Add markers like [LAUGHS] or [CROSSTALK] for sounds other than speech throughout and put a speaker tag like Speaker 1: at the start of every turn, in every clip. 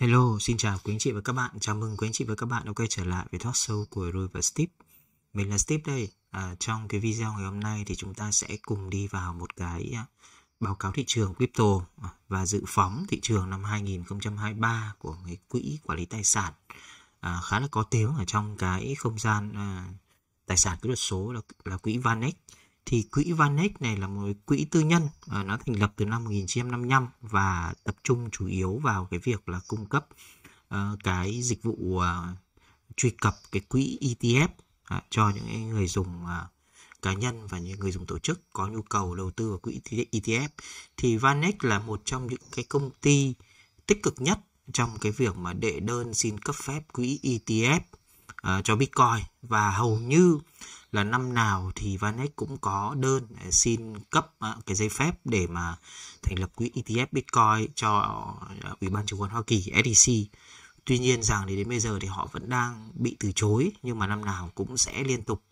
Speaker 1: Hello, xin chào quý anh chị và các bạn. Chào mừng quý anh chị và các bạn đã quay trở lại với talk show của Rui và Steve. Mình là Steve đây. À, trong cái video ngày hôm nay thì chúng ta sẽ cùng đi vào một cái à, báo cáo thị trường crypto à, và dự phóng thị trường năm 2023 của cái quỹ quản lý tài sản à, khá là có tiếng ở trong cái không gian à, tài sản kỹ thuật số là là quỹ Vanex thì quỹ Vanek này là một quỹ tư nhân à, nó thành lập từ năm 1955 và tập trung chủ yếu vào cái việc là cung cấp ờ, cái dịch vụ à, truy cập cái quỹ ETF à, cho những người dùng cá nhân và những người dùng tổ chức có nhu cầu đầu tư vào quỹ ETF thì Vanex là một trong những cái công ty tích cực nhất trong cái việc mà đệ đơn xin cấp phép quỹ ETF uh, cho Bitcoin và hầu như là năm nào thì Vanex cũng có đơn à, xin cấp uh, cái giấy phép để mà thành lập quỹ ETF Bitcoin cho uh, Ủy ban chứng khoán Hoa Kỳ SEC. Tuy nhiên rằng thì đến bây giờ thì họ vẫn đang bị từ chối nhưng mà năm nào cũng sẽ liên tục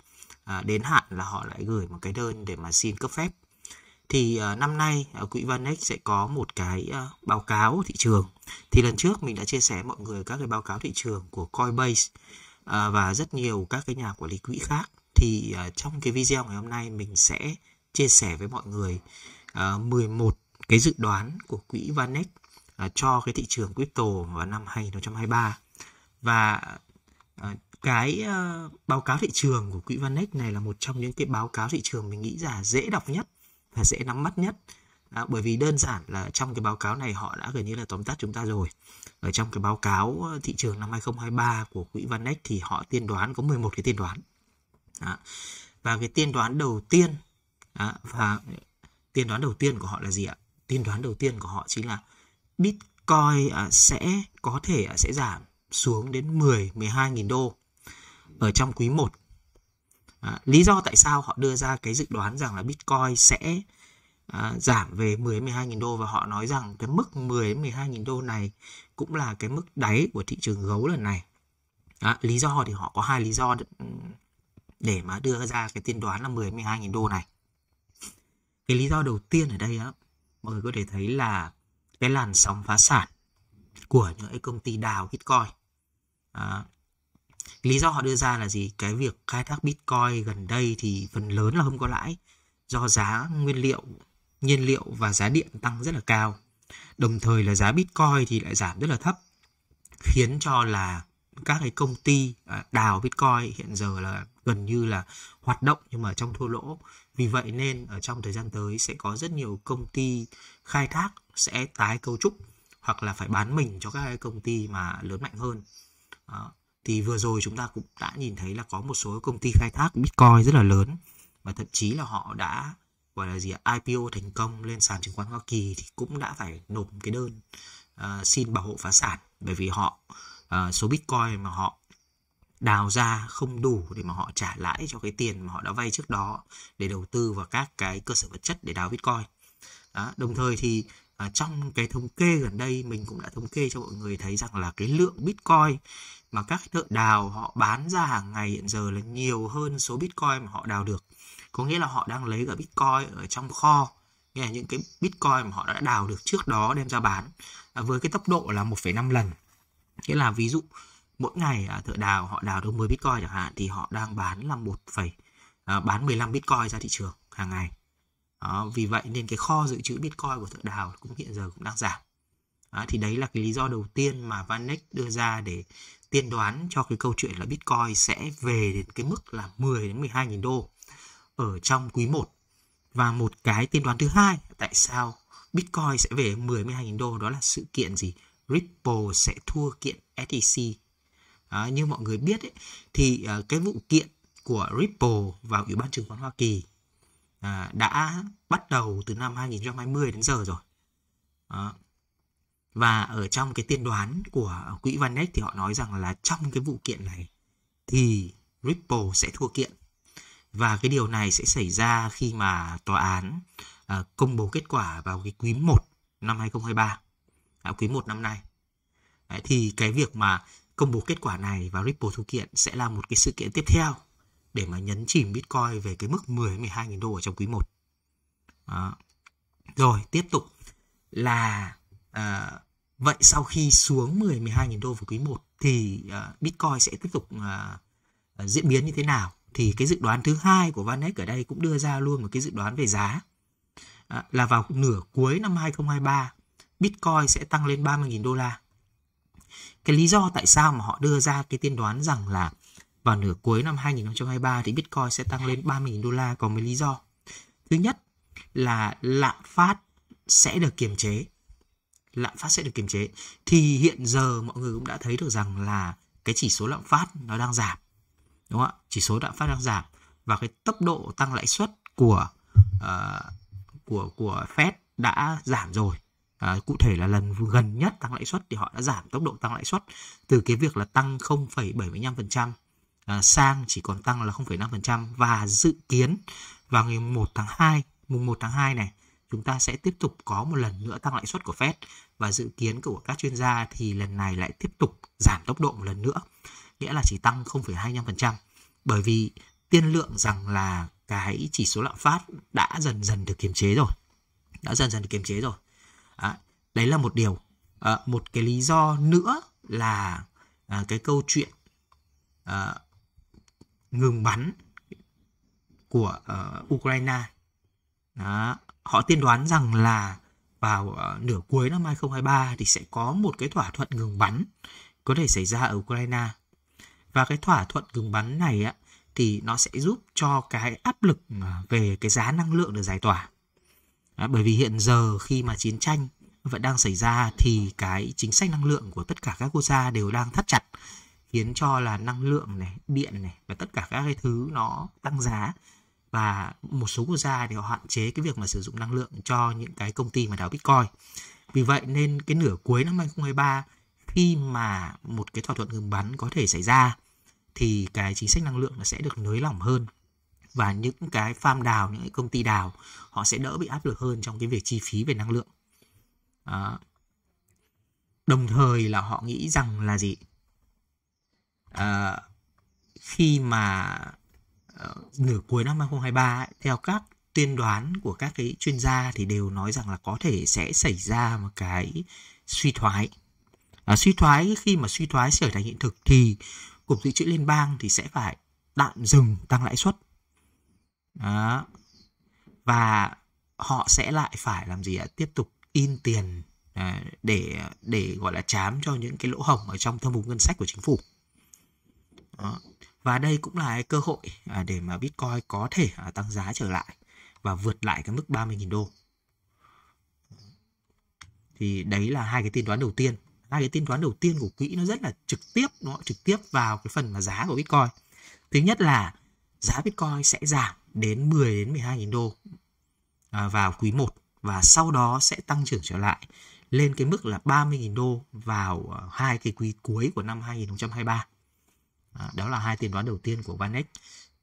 Speaker 1: uh, đến hạn là họ lại gửi một cái đơn để mà xin cấp phép. Thì uh, năm nay uh, quỹ Vanex sẽ có một cái uh, báo cáo thị trường. Thì lần trước mình đã chia sẻ mọi người các cái báo cáo thị trường của Coinbase À, và rất nhiều các cái nhà quản lý quỹ khác thì à, trong cái video ngày hôm nay mình sẽ chia sẻ với mọi người 11 à, cái dự đoán của quỹ Vanex cho cái thị trường crypto vào năm 2023 và cái báo cáo thị trường của quỹ Vanex này là một trong những cái báo cáo thị trường mình nghĩ là dễ đọc nhất và dễ nắm mắt nhất bởi vì đơn giản là trong cái báo cáo này họ đã gần như là tóm tắt chúng ta rồi ở trong cái báo cáo ờ, thị trường năm 2023 của quỹ Vanex thì họ tiên đoán có 11 cái tiên đoán đó. và cái tiên đoán đầu tiên đó, và tiên đoán đầu tiên của họ là gì ạ tiên đoán đầu tiên của họ chính là Bitcoin ờ, sẽ có thể ờ, sẽ giảm xuống đến 10 12.000 đô ở trong quý 1 À, lý do tại sao họ đưa ra cái dự đoán rằng là Bitcoin sẽ à, giảm về 10 12.000 đô và họ nói rằng cái mức 10 12.000 đô này cũng là cái mức đáy của thị trường gấu lần này à, lý do thì họ có hai lý do ừ, để mà đưa ra cái tiên đoán là 12.000 đô này cái lý do đầu tiên ở đây á mọi người có thể thấy là cái làn sóng phá sản của những cái công ty đào bitcoin à, lý do họ đưa ra là gì cái việc khai thác bitcoin gần đây thì phần lớn là không có lãi do giá nguyên liệu nhiên liệu và giá điện tăng rất là cao Đồng thời là giá Bitcoin thì lại giảm rất là thấp, khiến cho là các cái công ty à, đào Bitcoin hiện giờ là gần như là hoạt động nhưng mà trong thua lỗ. Vì vậy nên ở trong thời gian tới sẽ có rất nhiều công ty khai thác sẽ tái cấu trúc hoặc là phải bán mình cho các cái công ty mà lớn mạnh hơn. Đó. Thì vừa rồi chúng ta cũng đã nhìn thấy là có một số công ty khai thác Bitcoin rất là lớn và thậm chí là họ đã gọi là gì IPO thành công lên sàn chứng khoán Hoa Kỳ thì cũng đã phải nộp cái đơn uh, xin bảo hộ phá sản bởi vì họ uh, số Bitcoin mà họ đào ra không đủ để mà họ trả lãi cho cái tiền mà họ đã vay trước đó để đầu tư vào các cái cơ sở vật chất để đào Bitcoin. Đó, đồng thời thì à, trong cái thống kê gần đây mình cũng đã thống kê cho mọi người thấy rằng là cái lượng bitcoin mà các thợ đào họ bán ra hàng ngày hiện giờ là nhiều hơn số bitcoin mà họ đào được có nghĩa là họ đang lấy cả bitcoin ở trong kho nghĩa là những cái bitcoin mà họ đã đào được trước đó đem ra bán à, với cái tốc độ là 1,5 lần nghĩa là ví dụ mỗi ngày à, thợ đào họ đào được 10 bitcoin chẳng hạn thì họ đang bán là một phẩy à, bán 15 bitcoin ra thị trường hàng ngày đó, vì vậy nên cái kho dự trữ bitcoin của thợ đào cũng hiện giờ cũng đang giảm đó, thì đấy là cái lý do đầu tiên mà Vanek đưa ra để tiên đoán cho cái câu chuyện là bitcoin sẽ về đến cái mức là 10 đến 12 000 đô ở trong quý 1. Và một cái tiên đoán thứ hai tại sao Bitcoin sẽ về 12.000 đô đó là sự kiện gì? Ripple sẽ thua kiện SEC. À, như mọi người biết ấy, thì uh, cái vụ kiện của Ripple vào Ủy ban chứng khoán Hoa Kỳ à, đã bắt đầu từ năm 2020 đến giờ rồi. À, và ở trong cái tiên đoán của quỹ vanek thì họ nói rằng là trong cái vụ kiện này thì Ripple sẽ thua kiện và cái điều này sẽ xảy ra khi mà tòa án à, công bố kết quả vào cái quý 1 năm 2023 à, quý 1 năm nay Đấy, thì cái việc mà công bố kết quả này và Ripple thu kiện sẽ là một cái sự kiện tiếp theo để mà nhấn chìm Bitcoin về cái mức 10 12 nghìn đô ở trong quý 1 à, rồi tiếp tục là à, vậy sau khi xuống 10 12 nghìn đô vào quý 1 thì à, Bitcoin sẽ tiếp tục à, diễn biến như thế nào thì cái dự đoán thứ hai của Van Eck ở đây cũng đưa ra luôn một cái dự đoán về giá à, là vào nửa cuối năm 2023 Bitcoin sẽ tăng lên 30.000 đô la. Cái lý do tại sao mà họ đưa ra cái tiên đoán rằng là vào nửa cuối năm 2023 thì Bitcoin sẽ tăng lên 30.000 đô la có mấy lý do. Thứ nhất là lạm phát sẽ được kiềm chế. Lạm phát sẽ được kiềm chế. Thì hiện giờ mọi người cũng đã thấy được rằng là cái chỉ số lạm phát nó đang giảm đúng không ạ chỉ số lạm phát đang giảm và cái tốc độ tăng lãi suất của uh, của của Fed đã giảm rồi À, cụ thể là lần gần nhất tăng lãi suất thì họ đã giảm tốc độ tăng lãi suất từ cái việc là tăng 0,75% à, ờ, sang chỉ còn tăng là 0,5% và dự kiến vào ngày 1 tháng 2, mùng 1 tháng 2 này chúng ta sẽ tiếp tục có một lần nữa tăng lãi suất của Fed và dự kiến của các chuyên gia thì lần này lại tiếp tục giảm tốc độ một lần nữa nghĩa là chỉ tăng 0,25% bởi vì tiên lượng rằng là cái chỉ số lạm phát đã dần dần được kiềm chế rồi đã dần dần được kiềm chế rồi à, đấy là một điều à, một cái lý do nữa là à, cái câu chuyện à, ngừng bắn của uh, Ukraine Đó. họ tiên đoán rằng là vào uh, nửa cuối năm 2023 thì sẽ có một cái thỏa thuận ngừng bắn có thể xảy ra ở Ukraine và cái thỏa thuận ngừng bắn này á, thì nó sẽ giúp cho cái áp lực à, về cái giá năng lượng được giải tỏa. À, bởi vì hiện giờ khi mà chiến tranh vẫn đang xảy ra thì cái chính sách năng lượng của tất cả các quốc gia đều đang thắt chặt khiến cho là năng lượng này, điện này và tất cả các cái thứ nó tăng giá và một số quốc gia đều hạn chế cái việc mà sử dụng năng lượng cho những cái công ty mà đào Bitcoin. Vì vậy nên cái nửa cuối năm 2023 khi mà một cái thỏa thuận ngừng bắn có thể xảy ra thì cái chính sách năng lượng nó sẽ được nới lỏng hơn và những cái farm đào những cái công ty đào họ sẽ đỡ bị áp lực hơn trong cái việc chi phí về năng lượng à, đồng thời là họ nghĩ rằng là gì à, khi mà uh, nửa cuối năm 2023 theo các tuyên đoán của các cái chuyên gia thì đều nói rằng là có thể sẽ xảy ra một cái suy thoái à, suy thoái khi mà suy thoái trở thành hiện thực thì Cục Dự trữ Liên bang thì sẽ phải tạm dừng tăng lãi suất. Đó. Và họ sẽ lại phải làm gì ạ? Tiếp tục in tiền à, để để gọi là chám cho những cái lỗ hổng ở trong thâm hụt ngân sách của chính phủ. Đó. Và đây cũng là cơ hội à, để mà Bitcoin có thể à, tăng giá trở lại và vượt lại cái mức 30.000 đô. Thì đấy là hai cái tin đoán đầu tiên hai cái tiên toán đầu tiên của quỹ nó rất là trực tiếp nó trực tiếp vào cái phần mà giá của bitcoin thứ nhất là giá bitcoin sẽ giảm đến 10 đến 12 nghìn đô à, vào quý 1 và sau đó sẽ tăng trưởng trở lại lên cái mức là 30.000 đô vào à, hai cái quý cuối của năm 2023. À, đó là hai tiên đoán đầu tiên của Vanex.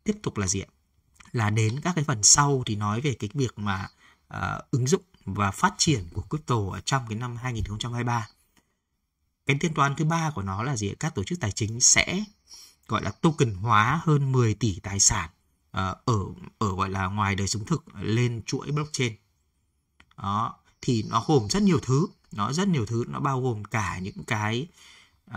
Speaker 1: Tiếp tục là gì ạ? Là đến các cái phần sau thì nói về cái việc mà uh, ứng dụng và phát triển của crypto ở trong cái năm 2023 cái tiên toán thứ ba của nó là gì các tổ chức tài chính sẽ gọi là token hóa hơn 10 tỷ tài sản ờ, ở ở gọi là ngoài đời sống thực lên chuỗi blockchain đó thì nó gồm rất nhiều thứ nó rất nhiều thứ nó bao gồm cả những cái uh,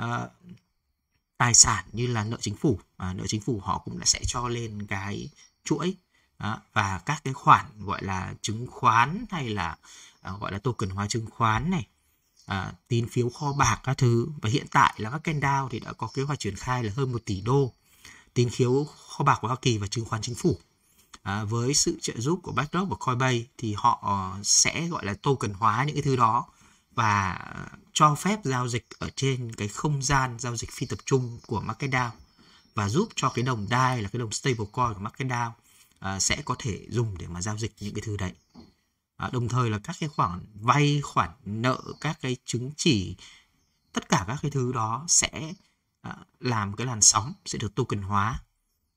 Speaker 1: tài sản như là nợ chính phủ à, nợ chính phủ họ cũng đã sẽ cho lên cái chuỗi đó, và các cái khoản gọi là chứng khoán hay là à, gọi là token hóa chứng khoán này à, tín phiếu kho bạc các thứ và hiện tại là các kênh DAO thì đã có kế hoạch triển khai là hơn 1 tỷ đô tín phiếu kho bạc của Hoa Kỳ và chứng khoán chính phủ à, với sự trợ giúp của BlackRock và Coinbase thì họ ờ, sẽ gọi là token hóa những cái thứ đó và cho phép giao dịch ở trên cái không gian giao dịch phi tập trung của MarketDAO và giúp cho cái đồng DAI là cái đồng stablecoin của MarketDAO à, ờ, sẽ có thể dùng để mà giao dịch những cái thứ đấy À, đồng thời là các cái khoản vay khoản nợ các cái chứng chỉ tất cả các cái thứ đó sẽ à, làm cái làn sóng sẽ được token hóa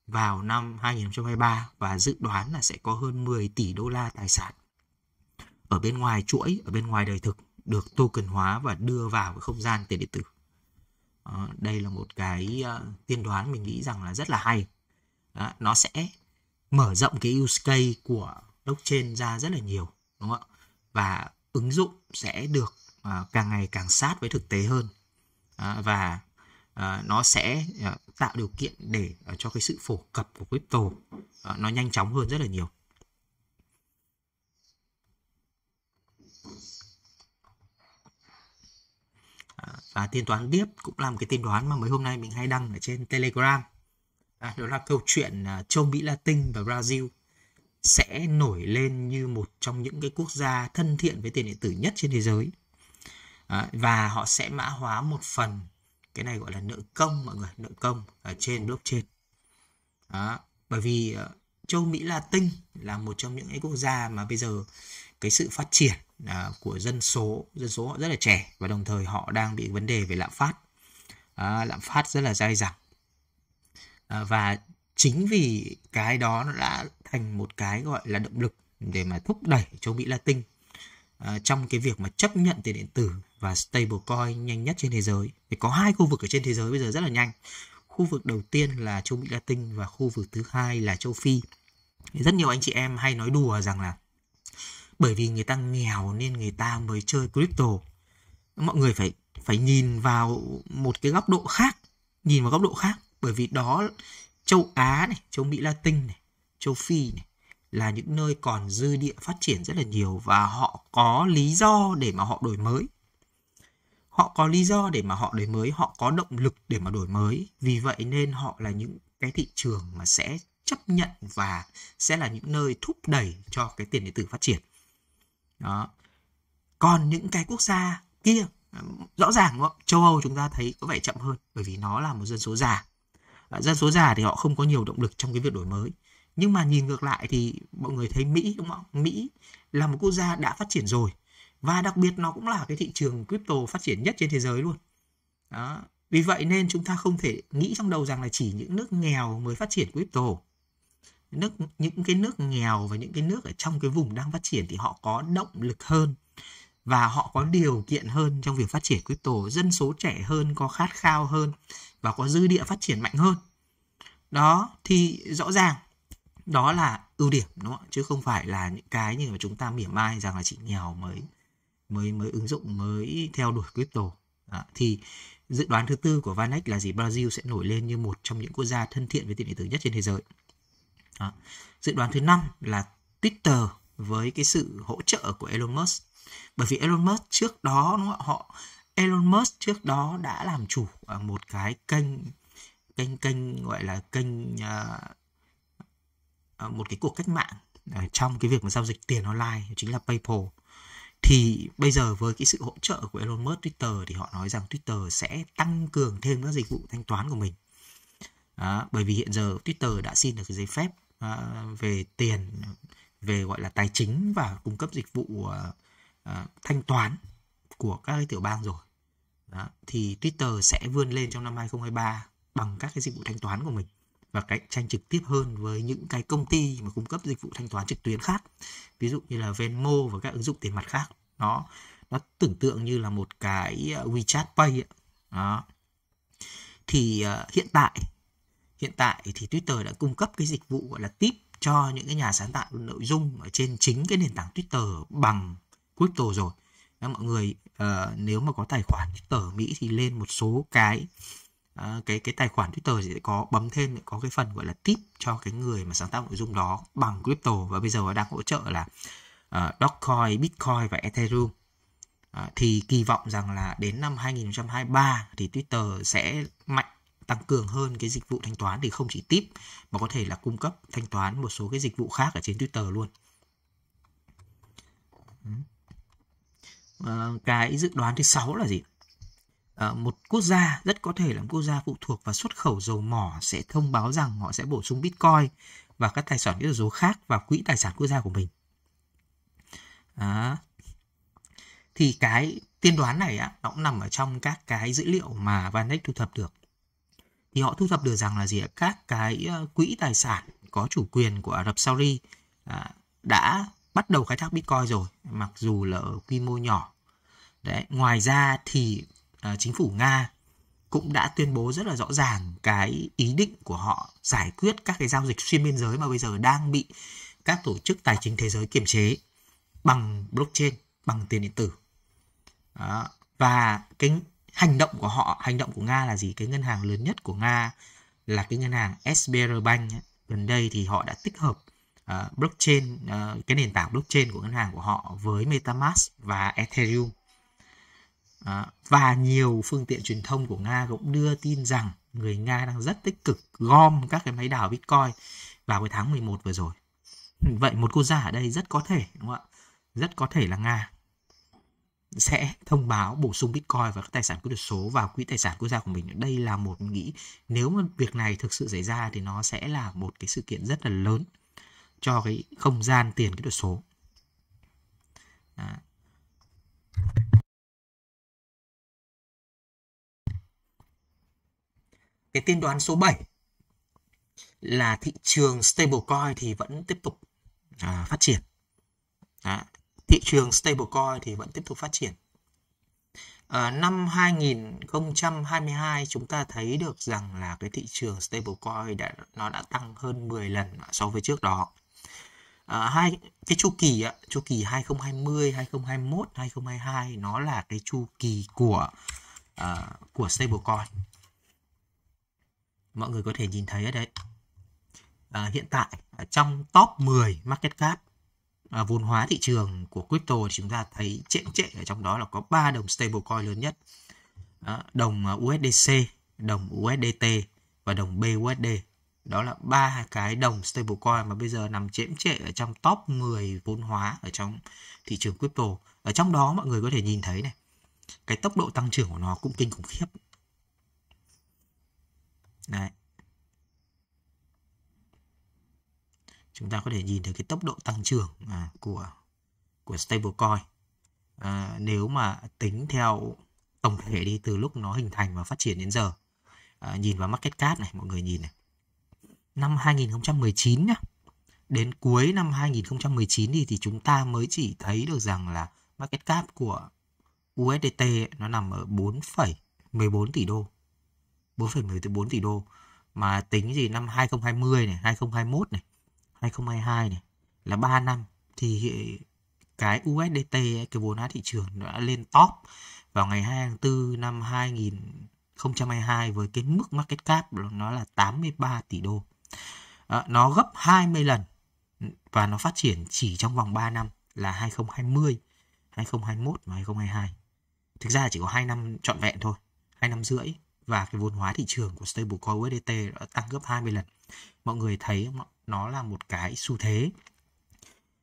Speaker 1: vào năm 2023 và dự đoán là sẽ có hơn 10 tỷ đô la tài sản ở bên ngoài chuỗi, ở bên ngoài đời thực được token hóa và đưa vào cái không gian tiền điện tử. Ờ, đây là một cái ờ, tiên đoán mình nghĩ rằng là rất là hay. nó sẽ mở rộng cái use case của blockchain ra rất là nhiều đúng không ạ và ứng dụng sẽ được à, càng ngày càng sát với thực tế hơn à, và à, nó sẽ à, tạo điều kiện để à, cho cái sự phổ cập của crypto à, nó nhanh chóng hơn rất là nhiều à, và tiên đoán tiếp cũng là một cái tiên đoán mà mấy hôm nay mình hay đăng ở trên telegram à, đó là câu chuyện à, châu mỹ latin và brazil sẽ nổi lên như một trong những cái quốc gia thân thiện với tiền điện tử nhất trên thế giới và họ sẽ mã hóa một phần cái này gọi là nợ công mọi người nợ công ở trên blockchain à, bởi vì ờ, châu Mỹ Latin là một trong những cái quốc gia mà bây giờ cái sự phát triển à, của dân số dân số họ rất là trẻ và đồng thời họ đang bị vấn đề về lạm phát à, lạm phát rất là dai dẳng ờ, và chính vì cái đó nó đã thành một cái gọi là động lực để mà thúc đẩy châu Mỹ Latin ờ, trong cái việc mà chấp nhận tiền điện tử và stablecoin nhanh nhất trên thế giới thì có hai khu vực ở trên thế giới bây giờ rất là nhanh khu vực đầu tiên là châu Mỹ Latin và khu vực thứ hai là châu Phi thì rất nhiều anh chị em hay nói đùa rằng là bởi vì người ta nghèo nên người ta mới chơi crypto mọi người phải phải nhìn vào một cái góc độ khác nhìn vào góc độ khác bởi vì đó châu Á này châu Mỹ Latin này châu Phi này, là những nơi còn dư địa phát triển rất là nhiều và họ có lý do để mà họ đổi mới. Họ có lý do để mà họ đổi mới, họ có động lực để mà đổi mới. Vì vậy nên họ là những cái thị trường mà sẽ chấp nhận và sẽ là những nơi thúc đẩy cho cái tiền điện tử phát triển. Đó. Còn những cái quốc gia kia rõ ràng đúng không? châu Âu chúng ta thấy có vẻ chậm hơn bởi vì nó là một dân số già. Dân số già thì họ không có nhiều động lực trong cái việc đổi mới nhưng mà nhìn ngược lại thì mọi người thấy Mỹ đúng không? Mỹ là một quốc gia đã phát triển rồi và đặc biệt nó cũng là cái thị trường crypto phát triển nhất trên thế giới luôn. Đó. Vì vậy nên chúng ta không thể nghĩ trong đầu rằng là chỉ những nước nghèo mới phát triển crypto. Nước những cái nước nghèo và những cái nước ở trong cái vùng đang phát triển thì họ có động lực hơn và họ có điều kiện hơn trong việc phát triển crypto, dân số trẻ hơn, có khát khao hơn và có dư địa phát triển mạnh hơn. Đó thì rõ ràng đó là ưu điểm đúng không? chứ không phải là những cái như mà chúng ta mỉa mai rằng là chỉ nghèo mới mới mới ứng dụng mới theo đuổi crypto à, thì dự đoán thứ tư của Vaneck là gì Brazil sẽ nổi lên như một trong những quốc gia thân thiện với tiền điện tử nhất trên thế giới à, dự đoán thứ năm là Twitter với cái sự hỗ trợ của Elon Musk bởi vì Elon Musk trước đó đúng không? ạ họ Elon Musk trước đó đã làm chủ à, một cái kênh kênh kênh gọi là kênh uh, À, một cái cuộc cách mạng à, trong cái việc mà giao dịch tiền online chính là PayPal thì bây giờ với cái sự hỗ trợ của Elon Musk Twitter thì họ nói rằng Twitter sẽ tăng cường thêm các dịch vụ thanh toán của mình đó, bởi vì hiện giờ Twitter đã xin được cái giấy phép uh, về tiền về gọi là tài chính và cung cấp dịch vụ uh, uh, thanh toán của các cái tiểu bang rồi đó, thì Twitter sẽ vươn lên trong năm 2023 bằng các cái dịch vụ thanh toán của mình và cạnh tranh trực tiếp hơn với những cái công ty mà cung cấp dịch vụ thanh toán trực tuyến khác ví dụ như là Venmo và các ứng dụng tiền mặt khác nó nó tưởng tượng như là một cái ờ, WeChat Pay ấy. đó thì uh, hiện tại hiện tại thì Twitter đã cung cấp cái dịch vụ gọi là tip cho những cái nhà sáng tạo nội dung ở trên chính cái nền tảng Twitter bằng crypto rồi Đó, mọi người uh, nếu mà có tài khoản Twitter Mỹ thì lên một số cái À, cái cái tài khoản Twitter sẽ có bấm thêm có cái phần gọi là tip cho cái người mà sáng tạo nội dung đó bằng crypto và bây giờ nó đang hỗ trợ là uh, Dogecoin, Bitcoin và Ethereum. À, thì kỳ vọng rằng là đến năm 2023 thì Twitter sẽ mạnh tăng cường hơn cái dịch vụ thanh toán thì không chỉ tip mà có thể là cung cấp thanh toán một số cái dịch vụ khác ở trên Twitter luôn. À, cái dự đoán thứ sáu là gì? Ờ, một quốc gia rất có thể là một quốc gia phụ thuộc vào xuất khẩu dầu mỏ sẽ thông báo rằng họ sẽ bổ sung bitcoin và các tài sản kỹ thuật số khác vào quỹ tài sản quốc gia của mình à, thì cái tiên đoán này á, nó cũng nằm ở trong các cái dữ liệu mà Vaneck thu thập được thì họ thu thập được rằng là gì ạ các cái ờ, quỹ tài sản có chủ quyền của Ả Rập Saudi à, đã bắt đầu khai thác Bitcoin rồi mặc dù là ở quy mô nhỏ đấy ngoài ra thì À, chính phủ Nga cũng đã tuyên bố rất là rõ ràng cái ý định của họ giải quyết các cái giao dịch xuyên biên giới mà bây giờ đang bị các tổ chức tài chính thế giới kiểm chế bằng blockchain, bằng tiền điện tử. Đó. Và cái hành động của họ, hành động của Nga là gì? Cái ngân hàng lớn nhất của Nga là cái ngân hàng SBR Bank. Gần đây thì họ đã tích hợp uh, blockchain, uh, cái nền tảng blockchain của ngân hàng của họ với MetaMask và Ethereum và nhiều phương tiện truyền thông của Nga cũng đưa tin rằng người Nga đang rất tích cực gom các cái máy đào Bitcoin vào cái tháng 11 vừa rồi. Vậy một quốc gia ở đây rất có thể đúng không ạ? Rất có thể là Nga sẽ thông báo bổ sung Bitcoin và các tài sản kỹ thuật số vào quỹ tài sản quốc gia của mình. Đây là một nghĩ nếu mà việc này thực sự xảy ra thì nó sẽ là một cái sự kiện rất là lớn cho cái không gian tiền kỹ thuật số. À. cái tiên đoán số 7 là thị trường stablecoin thì vẫn tiếp tục à, phát triển. Đó. Thị trường stablecoin thì vẫn tiếp tục phát triển. À, năm 2022 chúng ta thấy được rằng là cái thị trường stablecoin đã nó đã tăng hơn 10 lần so với trước đó. À, hai cái chu kỳ ạ, chu kỳ 2020, 2021, 2022 nó là cái chu kỳ của uh, của stablecoin mọi người có thể nhìn thấy ở đây à, hiện tại trong top 10 market cap à, vốn hóa thị trường của crypto thì chúng ta thấy trễ trệ ở trong đó là có ba đồng stablecoin lớn nhất à, đồng USDC đồng USDT và đồng BUSD đó là ba cái đồng stablecoin mà bây giờ nằm chễm trệ ở trong top 10 vốn hóa ở trong thị trường crypto ở trong đó mọi người có thể nhìn thấy này cái tốc độ tăng trưởng của nó cũng kinh khủng khiếp Đấy. Chúng ta có thể nhìn thấy cái tốc độ tăng trưởng à, của của stablecoin à, nếu mà tính theo tổng thể đi từ lúc nó hình thành và phát triển đến giờ. À, nhìn vào market cap này, mọi người nhìn này. Năm 2019 nhá. Đến cuối năm 2019 thì thì chúng ta mới chỉ thấy được rằng là market cap của USDT nó nằm ở 4,14 tỷ đô 4,10 tới 4 tỷ đô mà tính gì năm 2020 này, 2021 này, 2022 này là 3 năm thì cái USDT cái vốn hóa thị trường đã lên top vào ngày 2 tháng 4 năm 2022 với cái mức market cap nó là 83 tỷ đô. À, nó gấp 20 lần và nó phát triển chỉ trong vòng 3 năm là 2020, 2021 và 2022. Thực ra chỉ có 2 năm trọn vẹn thôi, 2 năm rưỡi và cái vốn hóa thị trường của stablecoin USDT đã tăng gấp 20 lần. Mọi người thấy không? nó là một cái xu thế.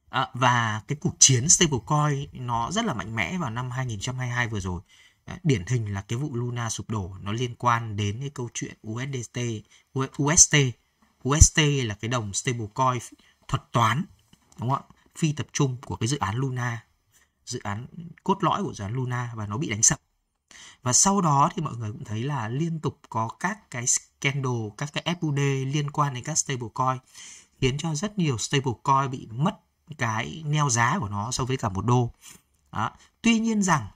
Speaker 1: À, và cái cuộc chiến stablecoin nó rất là mạnh mẽ vào năm 2022 vừa rồi. À, điển hình là cái vụ Luna sụp đổ nó liên quan đến cái câu chuyện USDT, UST. UST là cái đồng stablecoin thuật toán đúng không ạ? Phi tập trung của cái dự án Luna dự án cốt lõi của dự án Luna và nó bị đánh sập và sau đó thì mọi người cũng thấy là liên tục có các cái scandal các cái FUD liên quan đến các stablecoin khiến cho rất nhiều stablecoin bị mất cái neo giá của nó so với cả một đô đó. tuy nhiên rằng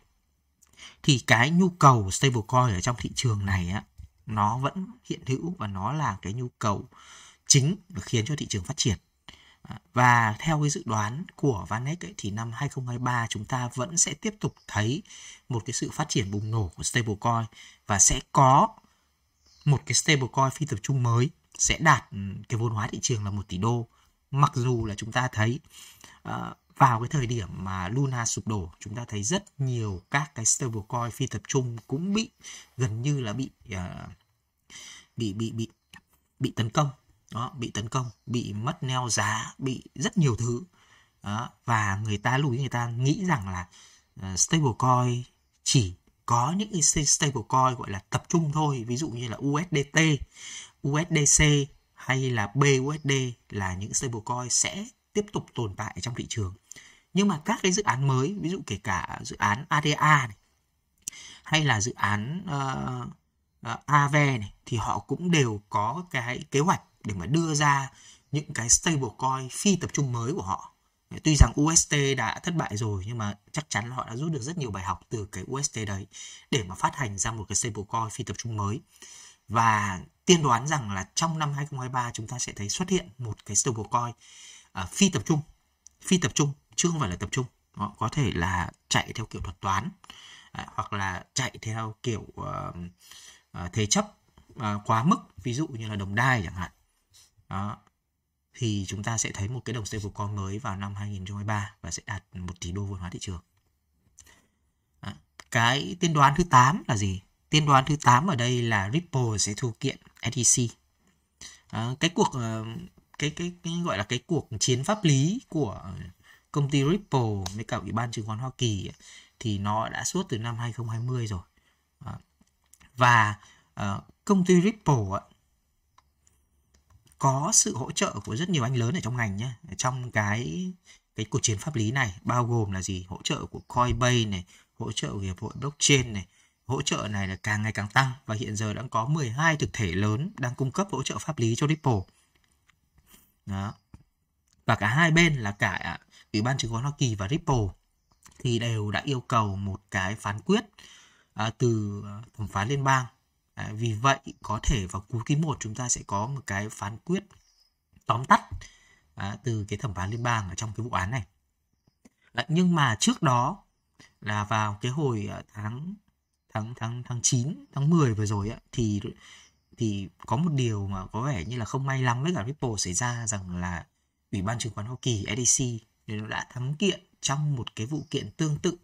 Speaker 1: thì cái nhu cầu stablecoin ở trong thị trường này á, nó vẫn hiện hữu và nó là cái nhu cầu chính khiến cho thị trường phát triển và theo cái dự đoán của Vanek ấy, thì năm 2023 chúng ta vẫn sẽ tiếp tục thấy một cái sự phát triển bùng nổ của stablecoin và sẽ có một cái stablecoin phi tập trung mới sẽ đạt ừ, cái vốn hóa thị trường là 1 tỷ đô. Mặc dù là chúng ta thấy ờ, vào cái thời điểm mà Luna sụp đổ, chúng ta thấy rất nhiều các cái stablecoin phi tập trung cũng bị gần như là bị uh, bị bị bị bị tấn công đó, bị tấn công bị mất neo giá bị rất nhiều thứ đó, và người ta lưu ý người ta nghĩ rằng là uh, stablecoin chỉ có những cái stablecoin gọi là tập trung thôi ví dụ như là USDT USDC hay là BUSD là những stablecoin sẽ tiếp tục tồn tại trong thị trường nhưng mà các cái dự án mới ví dụ kể cả dự án ADA này, hay là dự án uh, ờ, uh, ờ, AV này thì họ cũng đều có cái kế hoạch để mà đưa ra những cái stablecoin phi tập trung mới của họ. Tuy rằng UST đã thất bại rồi nhưng mà chắc chắn là họ đã rút được rất nhiều bài học từ cái UST đấy để mà phát hành ra một cái stablecoin phi tập trung mới. Và tiên đoán rằng là trong năm 2023 chúng ta sẽ thấy xuất hiện một cái stablecoin uh, phi tập trung, phi tập trung chứ không phải là tập trung. Nó có thể là chạy theo kiểu thuật toán à, hoặc là chạy theo kiểu uh, uh, thế chấp uh, quá mức, ví dụ như là đồng đai chẳng hạn đó. Thì chúng ta sẽ thấy một cái đồng stablecoin mới vào năm 2023 và sẽ đạt 1 tỷ đô vốn hóa thị trường. Đó. Cái tiên đoán thứ 8 là gì? Tiên đoán thứ 8 ở đây là Ripple sẽ thu kiện SEC. Đó. Cái cuộc ờ, cái, cái cái gọi là cái cuộc chiến pháp lý của công ty Ripple với cả Ủy ban chứng khoán Hoa Kỳ thì nó đã suốt từ năm 2020 rồi. Và ờ, công ty Ripple ấy, có sự hỗ trợ của rất nhiều anh lớn ở trong ngành nhé trong cái cái cuộc chiến pháp lý này bao gồm là gì hỗ trợ của Coinbase này hỗ trợ của hiệp hội blockchain này hỗ trợ này là càng ngày càng tăng và hiện giờ đã có 12 thực thể lớn đang cung cấp hỗ trợ pháp lý cho Ripple đó và cả hai bên là cả ủy ban chứng khoán Hoa Kỳ và Ripple thì đều đã yêu cầu một cái phán quyết à, từ thẩm phán liên bang à, vì vậy có thể vào cuối quý 1 chúng ta sẽ có một cái phán quyết tóm tắt à, từ cái thẩm phán liên bang ở trong cái vụ án này à, nhưng mà trước đó là vào cái hồi à, tháng tháng tháng tháng 9, tháng 10 vừa rồi ấy, thì thì có một điều mà có vẻ như là không may lắm với cả Ripple xảy ra rằng là Ủy ban chứng khoán Hoa Kỳ SEC đã thắng kiện trong một cái vụ kiện tương tự.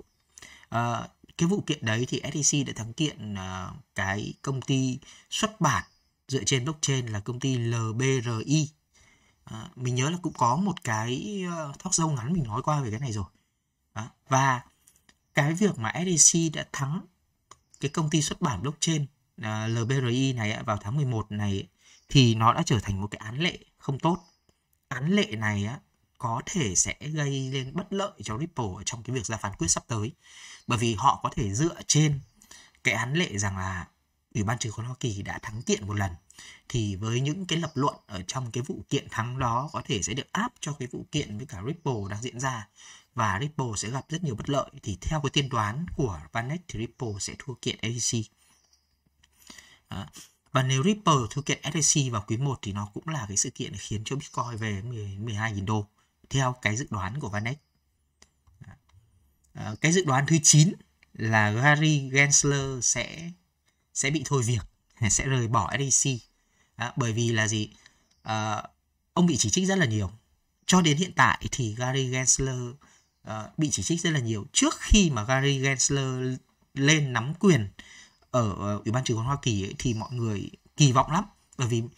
Speaker 1: À, cái vụ kiện đấy thì SEC đã thắng kiện uh, cái công ty xuất bản dựa trên blockchain là công ty LBRI. À, mình nhớ là cũng có một cái uh, thóc dâu ngắn mình nói qua về cái này rồi. À, và cái việc mà SEC đã thắng cái công ty xuất bản blockchain uh, à, LBRI này vào tháng 11 này thì nó đã trở thành một cái án lệ không tốt. Án lệ này á có thể sẽ gây lên bất lợi cho Ripple trong cái việc ra phán quyết sắp tới bởi vì họ có thể dựa trên cái án lệ rằng là Ủy ban chứng khoán Hoa Kỳ đã thắng kiện một lần thì với những cái lập luận ở trong cái vụ kiện thắng đó có thể sẽ được áp cho cái vụ kiện với cả Ripple đang diễn ra và Ripple sẽ gặp rất nhiều bất lợi thì theo cái tiên đoán của Vanek thì Ripple sẽ thua kiện SEC. và nếu Ripple thua kiện SEC vào quý 1 thì nó cũng là cái sự kiện khiến cho Bitcoin về 12.000 đô theo cái dự đoán của Vanek. À, cái dự đoán thứ 9 là Gary Gensler sẽ sẽ bị thôi việc, [LAUGHS] sẽ rời bỏ SEC. À, bởi vì là gì? À, ông bị chỉ trích rất là nhiều. Cho đến hiện tại thì Gary Gensler uh, bị chỉ trích rất là nhiều trước khi mà Gary Gensler lên nắm quyền ở ủy ban chứng khoán Hoa Kỳ ấy, thì mọi người kỳ vọng lắm bởi vì uh,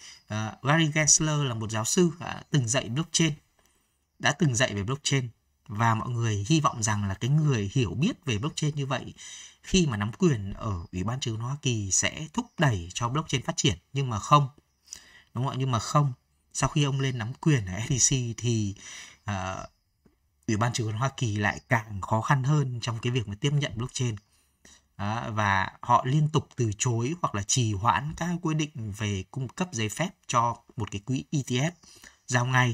Speaker 1: Gary Gensler là một giáo sư uh, từng dạy blockchain đã từng dạy về blockchain và mọi người hy vọng rằng là cái người hiểu biết về blockchain như vậy khi mà nắm quyền ở ủy ban chứng khoán hoa kỳ sẽ thúc đẩy cho blockchain phát triển nhưng mà không đúng không ạ nhưng mà không sau khi ông lên nắm quyền ở SEC thì uh, ủy ban chứng khoán hoa kỳ lại càng khó khăn hơn trong cái việc mà tiếp nhận blockchain À, và họ liên tục từ chối hoặc là trì hoãn các quy định về cung cấp giấy phép cho một cái quỹ ETF giao ngay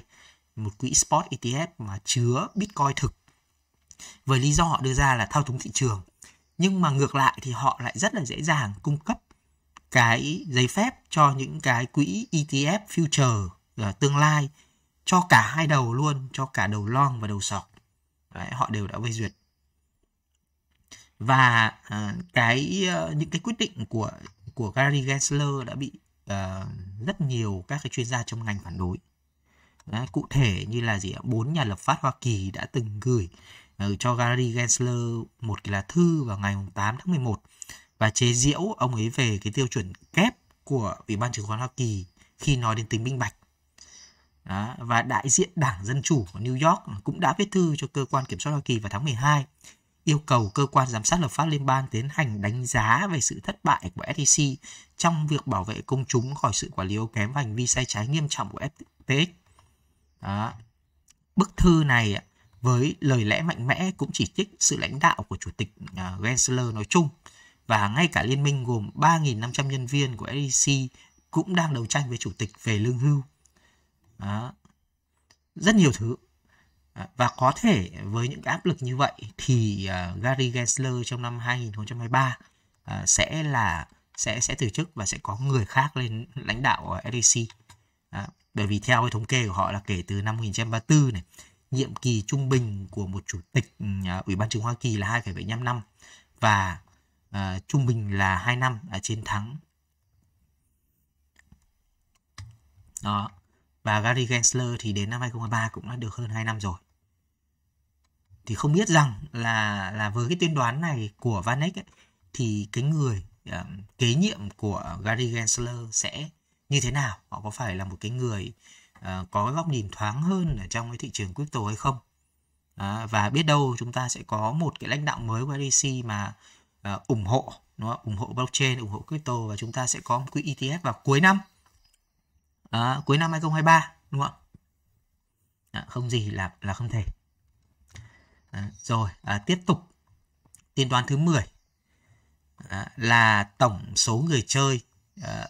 Speaker 1: một quỹ spot ETF mà chứa Bitcoin thực. Với lý do họ đưa ra là thao túng thị trường. Nhưng mà ngược lại thì họ lại rất là dễ dàng cung cấp cái giấy phép cho những cái quỹ ETF future ờ, tương lai cho cả hai đầu luôn, cho cả đầu long và đầu sọc. Đấy, họ đều đã phê duyệt. Và uh, cái uh, những cái quyết định của của Gary Gensler đã bị uh, rất nhiều các cái chuyên gia trong ngành phản đối cụ thể như là gì bốn nhà lập pháp Hoa Kỳ đã từng gửi ờ, cho Gary Gensler một cái lá thư vào ngày 8 tháng 11 và chế giễu ông ấy về cái tiêu chuẩn kép của Ủy ban chứng khoán Hoa Kỳ khi nói đến tính minh bạch. Đó, và đại diện Đảng Dân Chủ của New York cũng đã viết thư cho cơ quan kiểm soát Hoa Kỳ vào tháng 12 yêu cầu cơ quan giám sát lập pháp liên bang tiến hành đánh giá về sự thất bại của SEC trong việc bảo vệ công chúng khỏi sự quản lý yếu kém và hành vi sai trái nghiêm trọng của FTX. Đó. Bức thư này với lời lẽ mạnh mẽ cũng chỉ trích sự lãnh đạo của Chủ tịch à, Gensler nói chung và ngay cả liên minh gồm 3.500 nhân viên của SEC cũng đang đấu tranh với Chủ tịch về lương hưu. Đó. Rất nhiều thứ. À, và có thể với những áp lực như vậy thì à, Gary Gensler trong năm 2023 sẽ là sẽ sẽ từ chức và sẽ có người khác lên lãnh đạo SEC. Uh, bởi vì theo cái thống kê của họ là kể từ năm 1934 này, nhiệm kỳ trung bình của một chủ tịch ừ, à, Ủy ban chứng Hoa Kỳ là 2,75 năm và uh, trung bình là 2 năm ở à, trên thắng. Đó. Và Gary Gensler thì đến năm 2023 cũng đã được hơn 2 năm rồi. Thì không biết rằng là là với cái tuyên đoán này của Vanek ấy, thì cái người uh, kế nhiệm của Gary Gensler sẽ như thế nào họ có phải là một cái người uh, có góc nhìn thoáng hơn ở trong cái thị trường crypto hay không uh, và biết đâu chúng ta sẽ có một cái lãnh đạo mới của SEC mà uh, ủng hộ nó ủng hộ blockchain ủng hộ crypto và chúng ta sẽ có một quỹ ETF vào cuối năm uh, cuối năm 2023 đúng không ạ uh, không gì là là không thể uh, rồi uh, tiếp tục tiên toán thứ 10 uh, à, là tổng số người chơi ờ,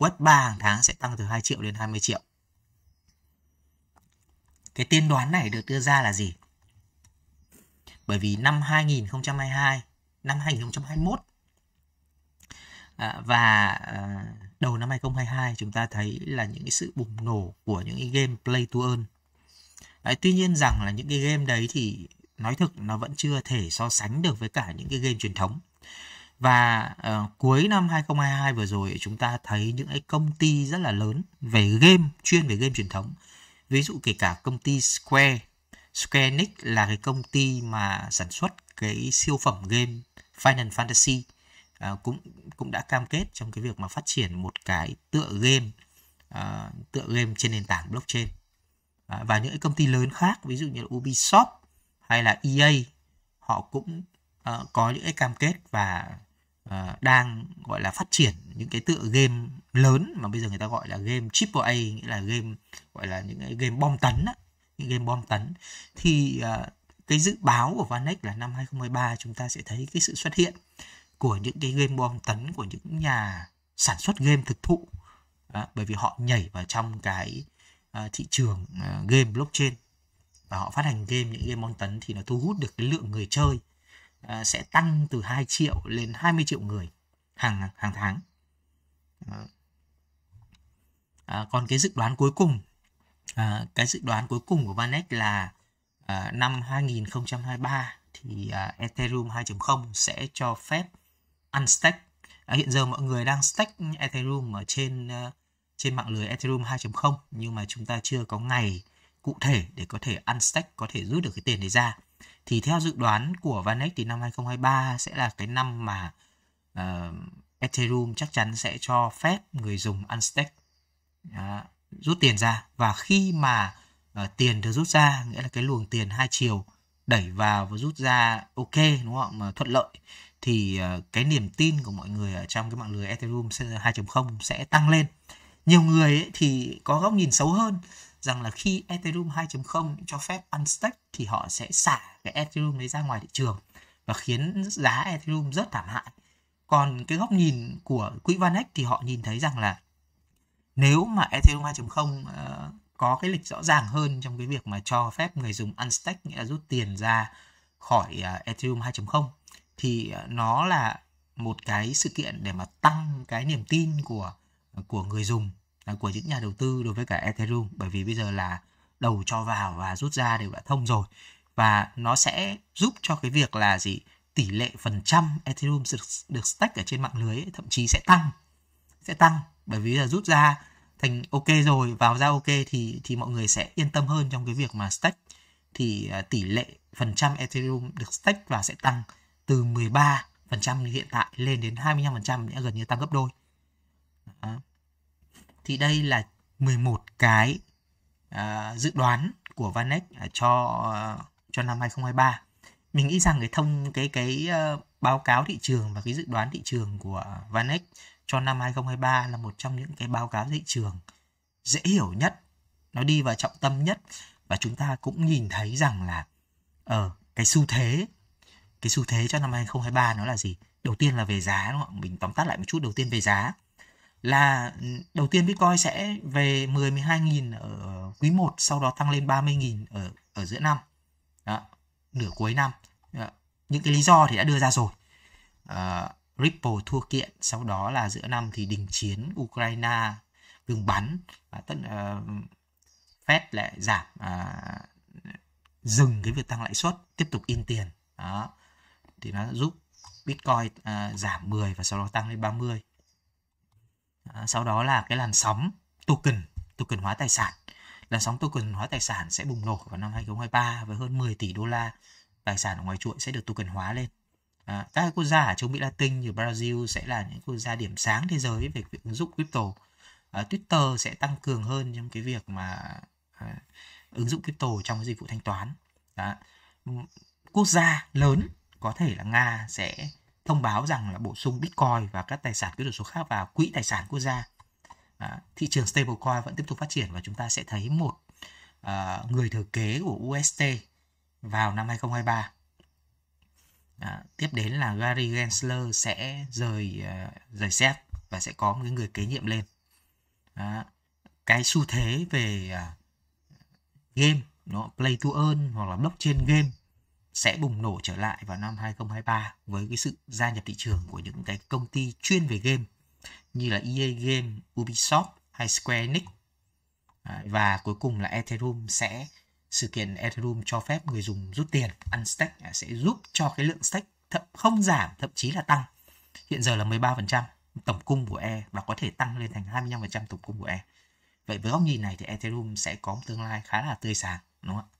Speaker 1: quất 3 hàng tháng sẽ tăng từ 2 triệu đến 20 triệu. Cái tiên đoán này được đưa ra là gì? Bởi vì năm 2022, năm 2021 à, và à, đầu năm 2022 chúng ta thấy là những cái sự bùng nổ của những cái game play to earn. Đấy, tuy nhiên rằng là những cái game đấy thì nói thực nó vẫn chưa thể so sánh được với cả những cái game truyền thống và uh, cuối năm 2022 vừa rồi chúng ta thấy những cái công ty rất là lớn về game chuyên về game truyền thống ví dụ kể cả công ty Square Square Enix là cái công ty mà sản xuất cái siêu phẩm game Final Fantasy uh, cũng cũng đã cam kết trong cái việc mà phát triển một cái tựa game uh, tựa game trên nền tảng blockchain uh, và những cái công ty lớn khác ví dụ như là Ubisoft hay là EA họ cũng uh, có những cái cam kết và À, đang gọi là phát triển những cái tựa game lớn mà bây giờ người ta gọi là game triple A nghĩa là game gọi là những cái game bom tấn á, những game bom tấn thì à, cái dự báo của Vanek là năm 2023 chúng ta sẽ thấy cái sự xuất hiện của những cái game bom tấn của những nhà sản xuất game thực thụ đó, bởi vì họ nhảy vào trong cái uh, thị trường uh, game blockchain và họ phát hành game những game bom tấn thì nó thu hút được cái lượng người chơi Ờ, sẽ tăng từ 2 triệu lên 20 triệu người hàng hàng tháng. À, còn cái dự đoán cuối cùng, à, cái dự đoán cuối cùng của Vanex là à, năm 2023 thì à, Ethereum 2.0 sẽ cho phép unstake. À, hiện giờ mọi người đang stake Ethereum ở trên à, trên mạng lưới Ethereum 2.0 nhưng mà chúng ta chưa có ngày cụ thể để có thể unstake, có thể rút được cái tiền đấy ra thì theo dự đoán của Vanex thì năm 2023 sẽ là cái năm mà uh, Ethereum chắc chắn sẽ cho phép người dùng unstake uh, rút tiền ra và khi mà uh, tiền được rút ra nghĩa là cái luồng tiền hai chiều đẩy vào và rút ra ok đúng không mà thuận lợi thì uh, cái niềm tin của mọi người ở trong cái mạng lưới Ethereum 2.0 sẽ tăng lên nhiều người ấy thì có góc nhìn xấu hơn rằng là khi Ethereum 2.0 cho phép unstake thì họ sẽ xả cái Ethereum đấy ra ngoài thị trường và khiến giá Ethereum rất thảm hại. Còn cái góc nhìn của quỹ Vanex thì họ nhìn thấy rằng là nếu mà Ethereum 2.0 uh, ờ, có cái lịch rõ ràng hơn trong cái việc mà cho phép người dùng unstake nghĩa là rút tiền ra khỏi uh, Ethereum 2.0 thì ờ, nó là một cái sự kiện để mà tăng cái niềm tin của của người dùng của những nhà đầu tư đối với cả Ethereum bởi vì bây giờ là đầu cho vào và rút ra đều đã thông rồi và nó sẽ giúp cho cái việc là gì tỷ lệ phần trăm Ethereum được, được stack ở trên mạng lưới ấy, thậm chí sẽ tăng sẽ tăng bởi vì là rút ra thành ok rồi vào ra ok thì thì mọi người sẽ yên tâm hơn trong cái việc mà stack thì à, tỷ lệ phần trăm Ethereum được stack và sẽ tăng từ 13% hiện tại lên đến 25% đã gần như tăng gấp đôi. Đó thì đây là 11 cái à, dự đoán của Vanek à, cho à, cho năm 2023 mình nghĩ rằng cái thông cái cái uh, báo cáo thị trường và cái dự đoán thị trường của Vanek cho năm 2023 là một trong những cái báo cáo thị trường dễ hiểu nhất, nó đi vào trọng tâm nhất và chúng ta cũng nhìn thấy rằng là ở ờ, uh, cái xu thế cái xu thế cho năm 2023 nó là gì? Đầu tiên là về giá đúng không? Mình tóm tắt lại một chút đầu tiên về giá là ừ, đầu tiên Bitcoin sẽ về 10 12.000 ở quý 1 sau đó tăng lên 30.000 ở ở giữa năm. Đó, nửa cuối năm. Đó. Những cái lý do thì đã đưa ra rồi. Uh, Ripple thua kiện, sau đó là giữa năm thì đình chiến Ukraine ngừng bắn và tất uh, Fed lại giảm uh, dừng cái việc tăng lãi suất, tiếp tục in tiền. Đó. Thì nó giúp Bitcoin uh, giảm 10 và sau đó tăng lên 30 À, sau đó là cái làn sóng token token hóa tài sản làn sóng token hóa tài sản sẽ bùng nổ vào năm 2023 với hơn 10 tỷ đô la tài sản ở ngoài chuỗi sẽ được token hóa lên à, các quốc gia ở châu Mỹ Latin như Brazil sẽ là những quốc gia điểm sáng thế giới về việc ứng dụng crypto à, Twitter sẽ tăng cường hơn trong cái việc mà à, ứng dụng crypto trong dịch vụ thanh toán Đó. quốc gia lớn có thể là Nga sẽ thông báo rằng là bổ sung Bitcoin và các tài sản kỹ thuật số khác vào quỹ tài sản quốc gia. À, thị trường stablecoin vẫn tiếp tục phát triển và chúng ta sẽ thấy một à, người thừa kế của UST vào năm 2023. À, tiếp đến là Gary Gensler sẽ rời uh, rời xét và sẽ có một người kế nhiệm lên. À, cái xu thế về uh, game, nó play to earn hoặc là blockchain game sẽ bùng nổ trở lại vào năm 2023 với cái sự gia nhập thị trường của những cái công ty chuyên về game như là EA Game, Ubisoft hay Square Enix. Và cuối cùng là Ethereum sẽ sự kiện Ethereum cho phép người dùng rút tiền ăn stake à, sẽ giúp cho cái lượng stake thậm không giảm thậm chí là tăng. Hiện giờ là 13% tổng cung của E và có thể tăng lên thành 25% tổng cung của E. Vậy với góc nhìn này thì Ethereum sẽ có một tương lai khá là tươi sáng đúng không ạ?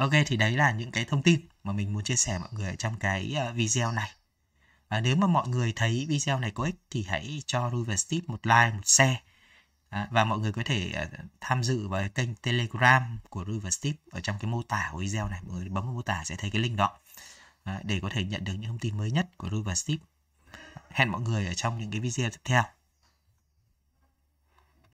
Speaker 1: Ok thì đấy là những cái thông tin mà mình muốn chia sẻ mọi người trong cái ờ, video này. À, nếu mà mọi người thấy video này có ích thì hãy cho Rui và Steve một like, một share. À, và mọi người có thể ờ, tham dự vào kênh Telegram của Rui và Steve ở trong cái mô tả của video này. Mọi người bấm vào mô tả sẽ thấy cái link đó à, để có thể nhận được những thông tin mới nhất của Rui và Steve. Hẹn mọi người ở trong những cái video tiếp theo.